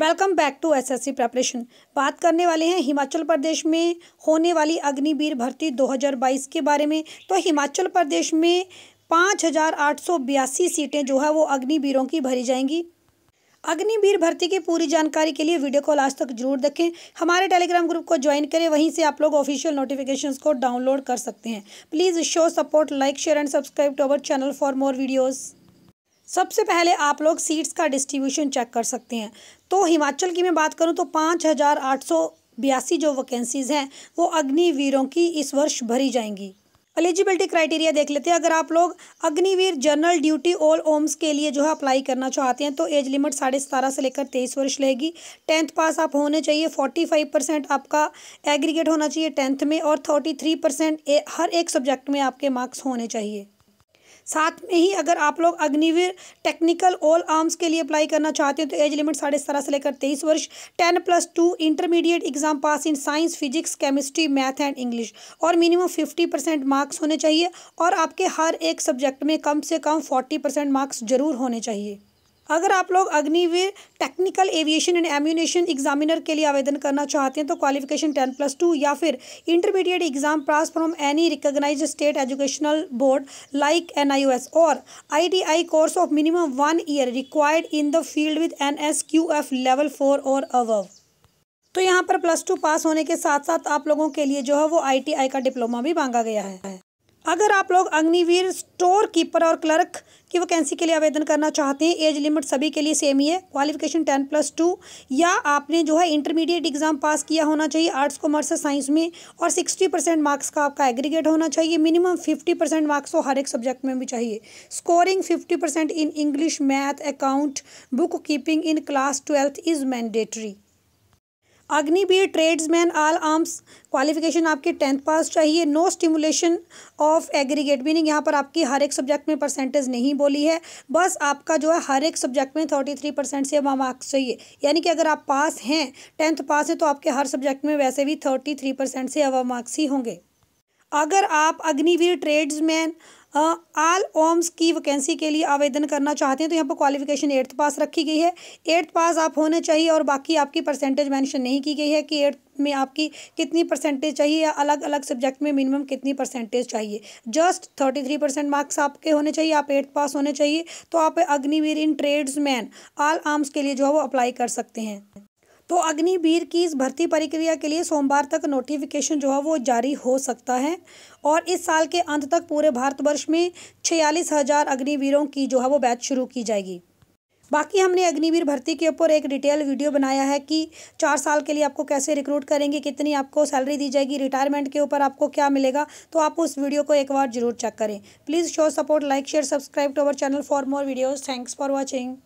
welcome back to SSC preparation बात करने वाले हैं हिमाचल प्रदेश में होने वाली अग्निवीर भर्ती 2022 के बारे में तो हिमाचल प्रदेश में पाँच हज़ार आठ सौ बयासी सीटें जो है वो अग्निवीरों की भरी जाएंगी अग्निवीर भर्ती की पूरी जानकारी के लिए वीडियो को लास्ट तक जरूर देखें हमारे टेलीग्राम ग्रुप को ज्वाइन करें वहीं से आप लोग ऑफिशियल नोटिफिकेशंस को डाउनलोड कर सकते हैं please show support like share and subscribe to our channel for more videos सबसे पहले आप लोग सीट्स का डिस्ट्रीब्यूशन चेक कर सकते हैं तो हिमाचल की मैं बात करूं तो पाँच हज़ार आठ सौ बयासी जो वैकेंसीज़ हैं वो अग्निवीरों की इस वर्ष भरी जाएंगी एलिजिबिलिटी क्राइटेरिया देख लेते हैं अगर आप लोग Agniveer general duty all arms के लिए जो है अप्लाई करना चाहते हैं तो एज लिमिट साढ़े सतारह से लेकर तेईस वर्ष लेगी टेंथ पास आप होने चाहिए फोर्टी फाइव परसेंट आपका एग्रीगेट होना चाहिए टेंथ में और थर्टी थ्री परसेंट हर एक सब्जेक्ट में आपके मार्क्स होने चाहिए साथ में ही अगर आप लोग अग्निवीर टेक्निकल ऑल आर्म्स के लिए अप्लाई करना चाहते हो तो एज लिमिट साढ़े सत्रह से लेकर तेईस वर्ष ten plus two intermediate exam pass in science physics chemistry math and English और मिनिमम फिफ्टी परसेंट मार्क्स होने चाहिए और आपके हर एक सब्जेक्ट में कम से कम फोर्टी परसेंट मार्क्स जरूर होने चाहिए अगर आप लोग Agniveer technical aviation and ammunition examiner के लिए आवेदन करना चाहते हैं तो क्वालिफिकेशन टेन प्लस टू या फिर intermediate exam pass from any recognised state educational board like N I S और I T I course of minimum one year required in the field with N S Q F level four और अवव तो यहाँ पर plus two पास होने के साथ साथ आप लोगों के लिए जो है वो आई टी आई का डिप्लोमा भी मांगा गया है अगर आप लोग अग्निवीर स्टोर कीपर और क्लर्क की वैकेंसी के लिए आवेदन करना चाहते हैं एज लिमिट सभी के लिए सेम ही है क्वालिफिकेशन टेन प्लस टू या आपने जो है इंटरमीडिएट एग्जाम पास किया होना चाहिए आर्ट्स कॉमर्स साइंस में और सिक्सटी परसेंट मार्क्स का आपका एग्रीगेट होना चाहिए मिनिमम फिफ्टी परसेंट मार्क्स तो हर एक सब्जेक्ट में भी चाहिए scoring fifty percent in English math account bookkeeping in class twelfth is mandatory Agniveer tradesman all arms qualification आपके टेंथ पास चाहिए no stipulation of aggregate meaning यहाँ पर आपकी हर एक सब्जेक्ट में परसेंटेज नहीं बोली है बस आपका जो है हर एक सब्जेक्ट में थर्टी थ्री परसेंट से मार्क्स चाहिए यानी कि अगर आप पास हैं टेंथ पास हैं तो आपके हर सब्जेक्ट में वैसे भी थर्टी थ्री परसेंट से अवा मार्क्स ही होंगे अगर आप अग्निवीर ट्रेड्समैन आल ओम्स की वैकेंसी के लिए आवेदन करना चाहते हैं तो यहाँ पर क्वालिफिकेशन एट्थ पास रखी गई है एट्थ पास आप होने चाहिए और बाकी आपकी परसेंटेज मेंशन नहीं की गई है कि एट्थ में आपकी कितनी परसेंटेज चाहिए या अलग अलग सब्जेक्ट में मिनिमम कितनी परसेंटेज चाहिए just thirty three percent marks आपके होने चाहिए आप एट्थ पास होने चाहिए तो आप Agniveer in tradesman all arms के लिए जो है वो अप्लाई कर सकते हैं तो अग्निवीर की इस भर्ती प्रक्रिया के लिए सोमवार तक नोटिफिकेशन जो है वो जारी हो सकता है और इस साल के अंत तक पूरे भारतवर्ष में छियालीस हज़ार अग्निवीरों की जो है वो बैच शुरू की जाएगी बाकी हमने अग्निवीर भर्ती के ऊपर एक डिटेल वीडियो बनाया है कि चार साल के लिए आपको कैसे रिक्रूट करेंगे कितनी आपको सैलरी दी जाएगी रिटायरमेंट के ऊपर आपको क्या मिलेगा तो आप उस वीडियो को एक बार जरूर चेक करें please show support like share subscribe to our channel for more videos thanks for watching